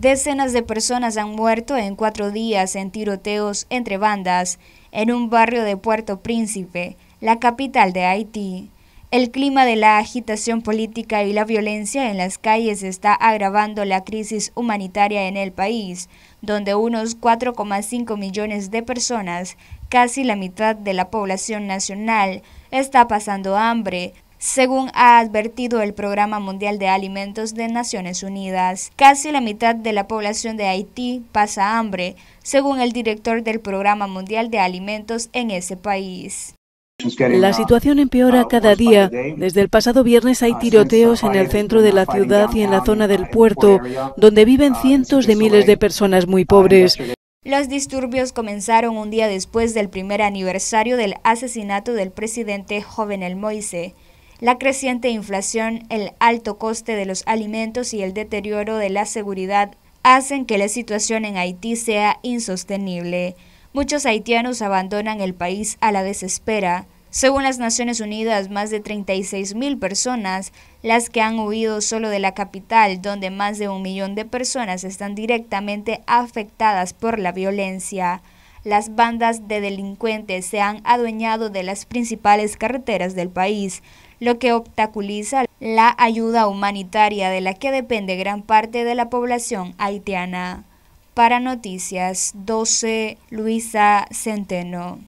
Decenas de personas han muerto en cuatro días en tiroteos entre bandas en un barrio de Puerto Príncipe, la capital de Haití. El clima de la agitación política y la violencia en las calles está agravando la crisis humanitaria en el país, donde unos 4,5 millones de personas, casi la mitad de la población nacional, está pasando hambre, según ha advertido el Programa Mundial de Alimentos de Naciones Unidas. Casi la mitad de la población de Haití pasa hambre, según el director del Programa Mundial de Alimentos en ese país. La situación empeora cada día. Desde el pasado viernes hay tiroteos en el centro de la ciudad y en la zona del puerto, donde viven cientos de miles de personas muy pobres. Los disturbios comenzaron un día después del primer aniversario del asesinato del presidente Jovenel Moise la creciente inflación, el alto coste de los alimentos y el deterioro de la seguridad hacen que la situación en Haití sea insostenible. Muchos haitianos abandonan el país a la desespera. Según las Naciones Unidas, más de 36.000 personas, las que han huido solo de la capital, donde más de un millón de personas están directamente afectadas por la violencia las bandas de delincuentes se han adueñado de las principales carreteras del país, lo que obstaculiza la ayuda humanitaria de la que depende gran parte de la población haitiana. Para Noticias 12, Luisa Centeno.